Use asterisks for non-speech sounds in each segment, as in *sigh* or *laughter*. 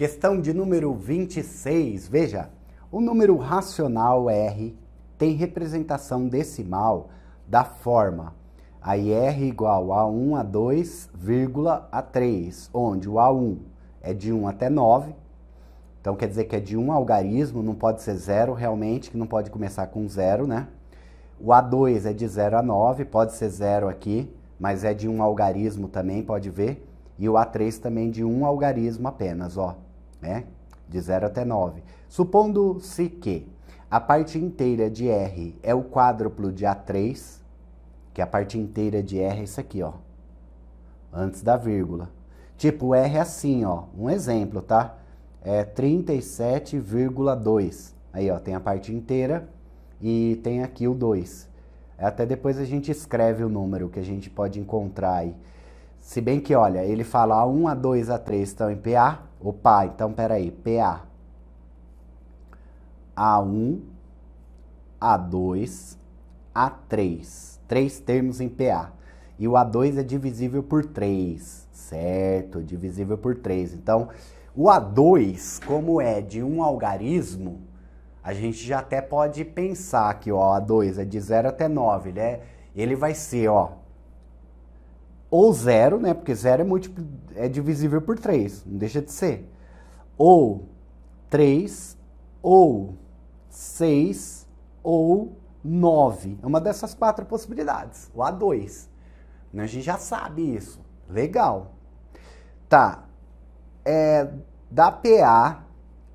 Questão de número 26. Veja, o número racional R tem representação decimal da forma aí R igual a 1 a 2, a 3, onde o A1 é de 1 até 9. Então quer dizer que é de 1 algarismo, não pode ser zero realmente, que não pode começar com zero, né? O A2 é de 0 a 9, pode ser zero aqui, mas é de 1 algarismo também, pode ver. E o A3 também de 1 algarismo apenas, ó né? De 0 até 9. Supondo-se que a parte inteira de R é o quádruplo de A3, que a parte inteira de R é isso aqui, ó. Antes da vírgula. Tipo, R é assim, ó. Um exemplo, tá? É 37,2. Aí, ó, tem a parte inteira e tem aqui o 2. Até depois a gente escreve o número que a gente pode encontrar aí. Se bem que, olha, ele fala A1, A2, A3 estão em PA, Opa, então peraí, PA. A1, A2, A3. Três termos em PA. E o A2 é divisível por 3, certo? Divisível por 3. Então, o A2, como é de um algarismo, a gente já até pode pensar que ó, o A2 é de 0 até 9, né? Ele vai ser, ó, ou zero, né? Porque zero é, múltiplo, é divisível por 3, não deixa de ser. Ou 3, ou 6, ou 9. É uma dessas quatro possibilidades, o A2. Né? A gente já sabe isso. Legal. Tá. É, da PA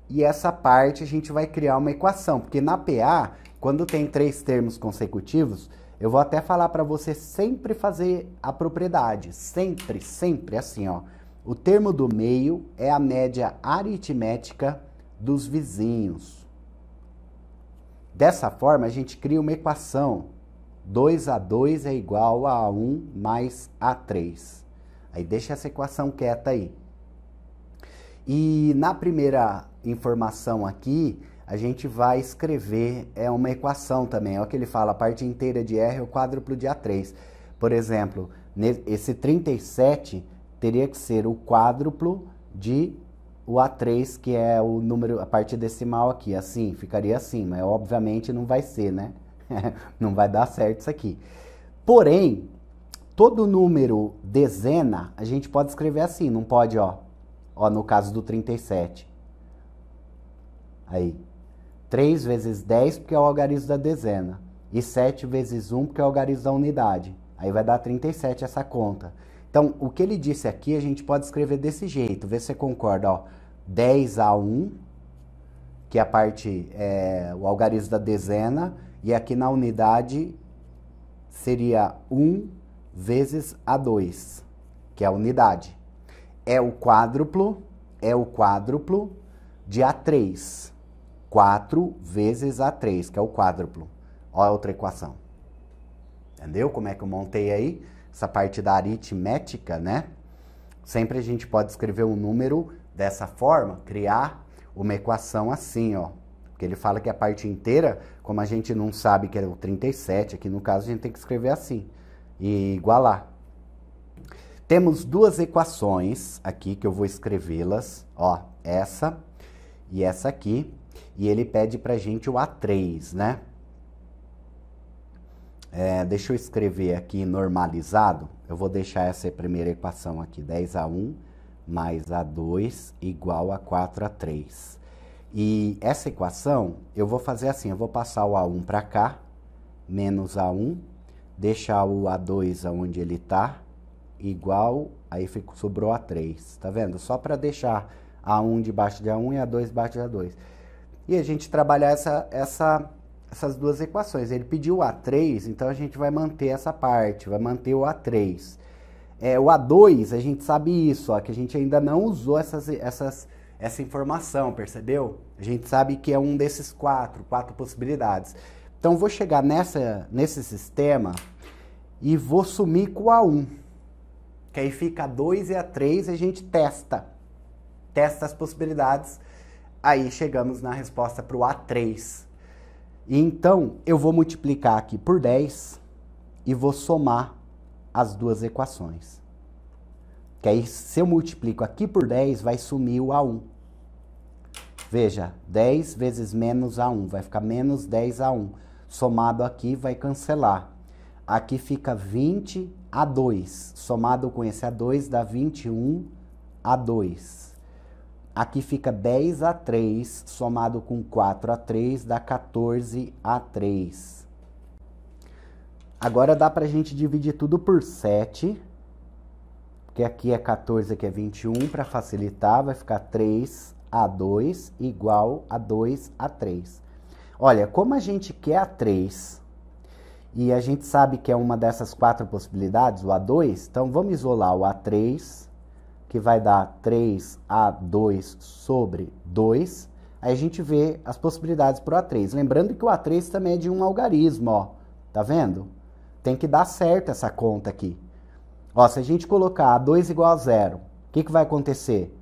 e essa parte a gente vai criar uma equação, porque na PA, quando tem três termos consecutivos, eu vou até falar para você sempre fazer a propriedade, sempre, sempre assim, ó. O termo do meio é a média aritmética dos vizinhos. Dessa forma, a gente cria uma equação. 2A2 é igual a A1 mais A3. Aí deixa essa equação quieta aí. E na primeira informação aqui, a gente vai escrever é uma equação também. É o que ele fala, a parte inteira de R é o quádruplo de A3. Por exemplo, esse 37 teria que ser o quádruplo de o A3, que é o número, a parte decimal aqui. Assim, ficaria assim, mas obviamente não vai ser, né? *laughs* não vai dar certo isso aqui. Porém, todo número dezena, a gente pode escrever assim, não pode, ó. Ó, no caso do 37. Aí. 3 vezes 10, porque é o algarismo da dezena. E 7 vezes 1, porque é o algarismo da unidade. Aí vai dar 37 essa conta. Então, o que ele disse aqui, a gente pode escrever desse jeito. Vê se você concorda. Ó. 10 a 1, que é a parte, é, o algarismo da dezena. E aqui na unidade seria 1 vezes A2, que é a unidade. É o quádruplo, é o quádruplo de A3. 4 vezes A3, que é o quádruplo. Olha a outra equação. Entendeu como é que eu montei aí? Essa parte da aritmética, né? Sempre a gente pode escrever um número dessa forma, criar uma equação assim, ó. Porque ele fala que a parte inteira, como a gente não sabe que é o 37, aqui no caso a gente tem que escrever assim e igualar. Temos duas equações aqui que eu vou escrevê-las, ó, essa e essa aqui e ele pede para gente o A3, né? É, deixa eu escrever aqui normalizado. Eu vou deixar essa primeira equação aqui, 10 a 1 mais A2 igual a 4 a 3. E essa equação, eu vou fazer assim, eu vou passar o A1 para cá, menos A1, deixar o A2 aonde ele está, igual, aí ficou, sobrou A3, tá vendo? Só para deixar A1 debaixo de A1 e A2 debaixo de A2 e a gente trabalhar essa, essa, essas duas equações. Ele pediu o A3, então a gente vai manter essa parte, vai manter o A3. É, o A2, a gente sabe isso, ó, que a gente ainda não usou essas, essas, essa informação, percebeu? A gente sabe que é um desses quatro, quatro possibilidades. Então vou chegar nessa, nesse sistema e vou sumir com o A1. Que aí fica a 2 e a 3 e a gente testa. Testa as possibilidades Aí chegamos na resposta para o A3. Então, eu vou multiplicar aqui por 10 e vou somar as duas equações. Que aí, se eu multiplico aqui por 10, vai sumir o A1. Veja, 10 vezes menos A1, vai ficar menos 10 A1. Somado aqui, vai cancelar. Aqui fica 20 A2. Somado com esse A2, dá 21 A2. Aqui fica 10 a 3 somado com 4 a 3 dá 14 a 3. Agora dá para a gente dividir tudo por 7, que aqui é 14, aqui é 21, para facilitar, vai ficar 3 a 2 igual a 2 a 3. Olha, como a gente quer a 3 e a gente sabe que é uma dessas quatro possibilidades, o A2, então vamos isolar o A3 que vai dar 3A2 sobre 2. Aí a gente vê as possibilidades para o A3. Lembrando que o A3 também é de um algarismo, ó. Tá vendo? Tem que dar certo essa conta aqui. Ó, se a gente colocar A2 igual a zero, o que, que vai acontecer?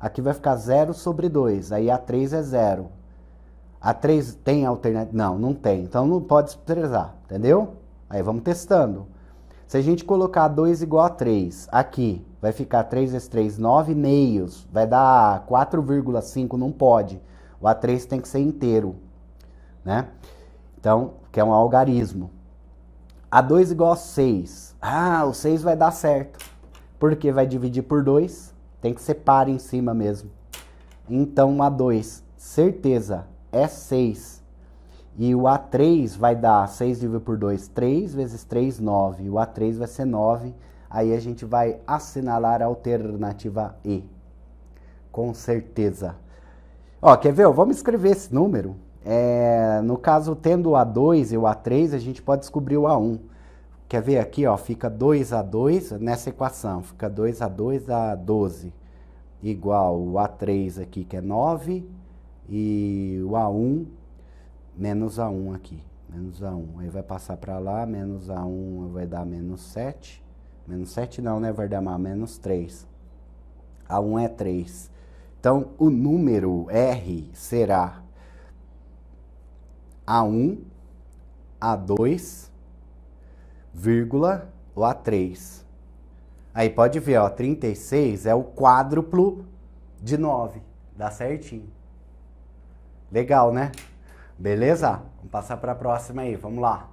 Aqui vai ficar 0 sobre 2, aí A3 é 0. A3 tem alternativa? Não, não tem. Então não pode desprezar, entendeu? Aí vamos testando. Se a gente colocar 2 igual a 3 aqui, vai ficar 3 vezes 3, 9 meios, vai dar 4,5, não pode. O A3 tem que ser inteiro, né? Então, que é um algarismo. A2 igual a 6. Ah, o 6 vai dar certo. Porque vai dividir por 2, tem que ser par em cima mesmo. Então, A2, certeza, é 6. E o A3 vai dar 6 dividido por 2, 3 vezes 3, 9. O A3 vai ser 9 Aí a gente vai assinalar a alternativa E. Com certeza. Ó, quer ver? Vamos escrever esse número. É, no caso, tendo o A2 e o A3, a gente pode descobrir o A1. Quer ver aqui, ó, fica 2A2 nessa equação, fica 2A2 a 12, igual o A3 aqui, que é 9, e o A1, menos A1 aqui, menos A1. Aí vai passar para lá, menos A1 vai dar menos 7, Menos 7 não, né, Verdamar? Menos 3. A1 é 3. Então, o número R será A1, A2, vírgula, ou A3. Aí pode ver, ó, 36 é o quádruplo de 9. Dá certinho. Legal, né? Beleza? Vamos passar para a próxima aí, vamos lá.